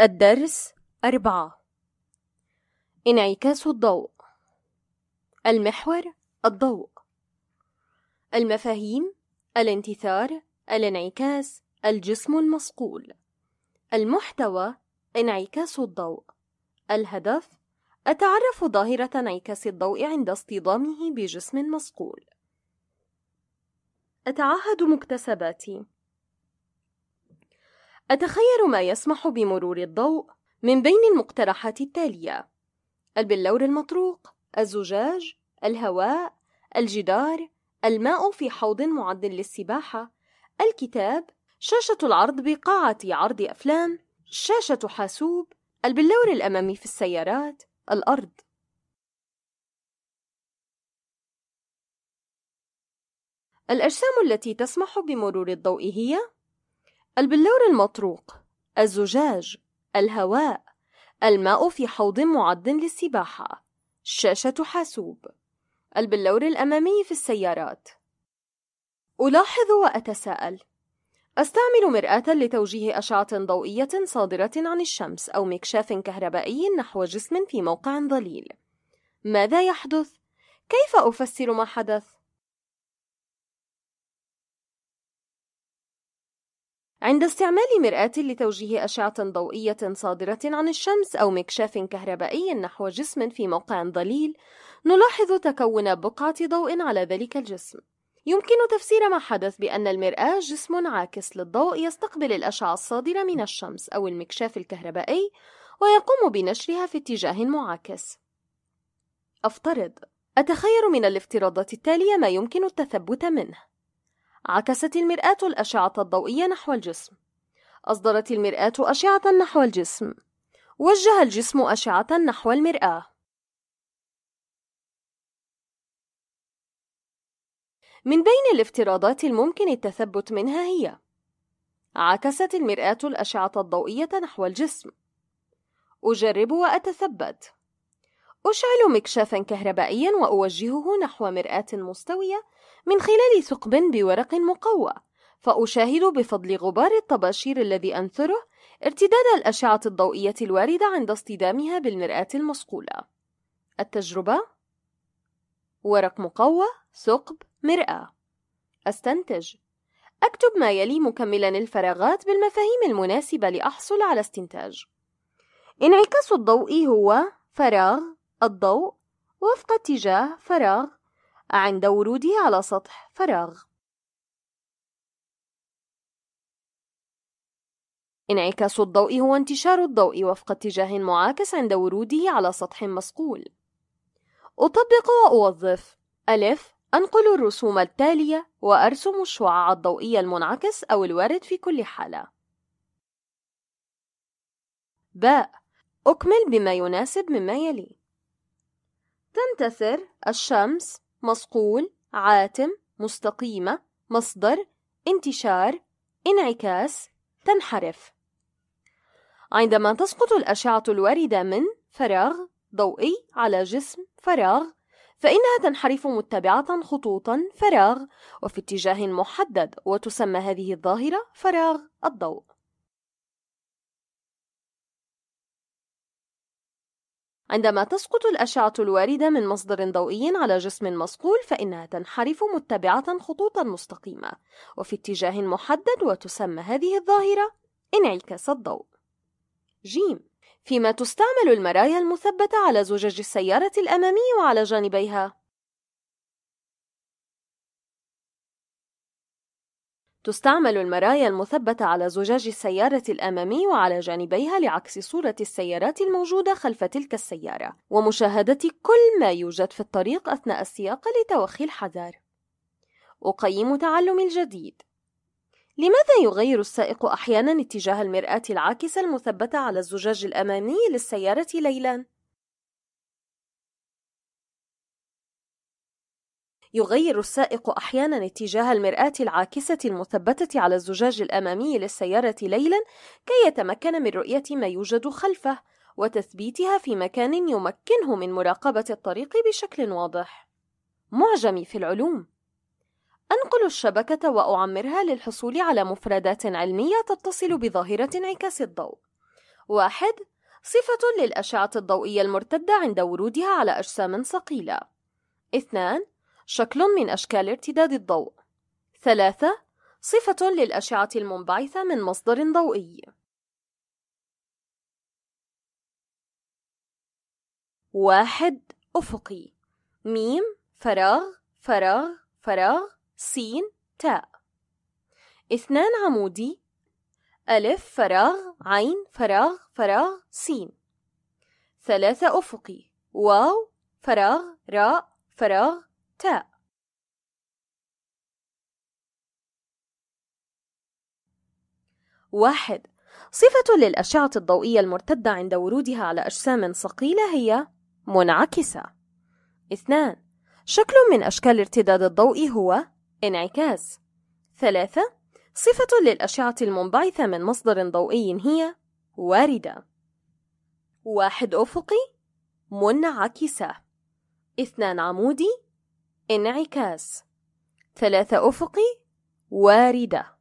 الدرس أربعة انعكاس الضوء المحور الضوء المفاهيم الانتثار الانعكاس الجسم المصقول المحتوى انعكاس الضوء الهدف أتعرف ظاهرة انعكاس الضوء عند اصطدامه بجسم مصقول أتعهد مكتسباتي أتخيل ما يسمح بمرور الضوء من بين المقترحات التالية البلور المطروق الزجاج الهواء الجدار الماء في حوض معد للسباحة الكتاب شاشة العرض بقاعة عرض أفلام شاشة حاسوب البلور الأمامي في السيارات الأرض الأجسام التي تسمح بمرور الضوء هي البلور المطروق الزجاج الهواء الماء في حوض معد للسباحة شاشة حاسوب البلور الأمامي في السيارات ألاحظ وأتساءل أستعمل مرآة لتوجيه أشعة ضوئية صادرة عن الشمس أو مكشاف كهربائي نحو جسم في موقع ظليل ماذا يحدث؟ كيف أفسر ما حدث؟ عند استعمال مرآة لتوجيه أشعة ضوئية صادرة عن الشمس أو مكشاف كهربائي نحو جسم في موقع ظليل، نلاحظ تكون بقعة ضوء على ذلك الجسم. يمكن تفسير ما حدث بأن المرآة جسم عاكس للضوء يستقبل الأشعة الصادرة من الشمس أو المكشاف الكهربائي ويقوم بنشرها في اتجاه معاكس. أفترض أتخير من الافتراضات التالية ما يمكن التثبت منه: عكست المرآة الأشعة الضوئية نحو الجسم أصدرت المرآة أشعة نحو الجسم وجه الجسم أشعة نحو المرآة من بين الافتراضات الممكن التثبت منها هي عكست المرآة الأشعة الضوئية نحو الجسم أجرب وأتثبت أشعل مكشافا كهربائيا وأوجهه نحو مرآة مستوية من خلال ثقب بورق مقوى فأشاهد بفضل غبار الطباشير الذي أنثره ارتداد الأشعة الضوئية الواردة عند اصطدامها بالمرآة المصقولة التجربة ورق مقوى ثقب مرآة أستنتج أكتب ما يلي مكملا الفراغات بالمفاهيم المناسبة لأحصل على استنتاج انعكاس الضوء هو فراغ الضوء وفق اتجاه فراغ عند وروده على سطح فراغ انعكاس الضوء هو انتشار الضوء وفق اتجاه معاكس عند وروده على سطح مسقول أطبق وأوظف ألف أنقل الرسوم التالية وأرسم الشعاع الضوئي المنعكس أو الوارد في كل حالة باء أكمل بما يناسب مما يلي تنتثر الشمس مصقول عاتم مستقيمة مصدر انتشار انعكاس تنحرف عندما تسقط الأشعة الواردة من فراغ ضوئي على جسم فراغ فإنها تنحرف متبعة خطوطا فراغ وفي اتجاه محدد وتسمى هذه الظاهرة فراغ الضوء عندما تسقط الأشعة الواردة من مصدر ضوئي على جسم مصقول فإنها تنحرف متبعة خطوطا مستقيمة وفي اتجاه محدد وتسمى هذه الظاهرة انعكاس الضوء ج فيما تستعمل المرايا المثبتة على زجاج السيارة الأمامي وعلى جانبيها تستعمل المرايا المثبتة على زجاج السيارة الأمامي وعلى جانبيها لعكس صورة السيارات الموجودة خلف تلك السيارة ومشاهدة كل ما يوجد في الطريق أثناء السياقة لتوخي الحذر أقيم تعلمي الجديد لماذا يغير السائق أحيانا اتجاه المرآة العاكسة المثبتة على الزجاج الأمامي للسيارة ليلاً؟ يغير السائق أحيانا اتجاه المرآة العاكسة المثبتة على الزجاج الأمامي للسيارة ليلا كي يتمكن من رؤية ما يوجد خلفه وتثبيتها في مكان يمكنه من مراقبة الطريق بشكل واضح معجمي في العلوم أنقل الشبكة وأعمرها للحصول على مفردات علمية تتصل بظاهرة انعكاس الضوء واحد صفة للأشعة الضوئية المرتدة عند ورودها على أجسام صقيلة اثنان شكل من أشكال ارتداد الضوء ثلاثة صفة للأشعة المنبعثة من مصدر ضوئي واحد أفقي ميم فراغ فراغ فراغ سين تاء اثنان عمودي ألف فراغ عين فراغ فراغ سين ثلاثة أفقي واو فراغ راء فراغ تاء واحد صفة للأشعة الضوئية المرتدة عند ورودها على أجسام صقيلة هي منعكسة. اثنان شكل من أشكال ارتداد الضوء هو انعكاس. ثلاثة صفة للأشعة المنبعثة من مصدر ضوئي هي واردة. واحد أفقي منعكسة. اثنان عمودي انعكاس ثلاثة أفقي واردة